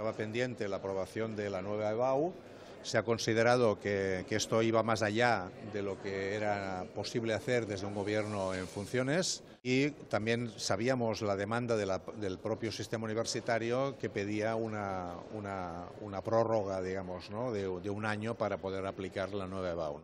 Estaba pendiente la aprobación de la nueva EBAU. Se ha considerado que, esto iba más allá de lo que era posible hacer desde un gobierno en funciones y también sabíamos la demanda del propio sistema universitario que pedía una, prórroga, digamos, ¿no? de, de, un año para poder aplicar la nueva EBAU.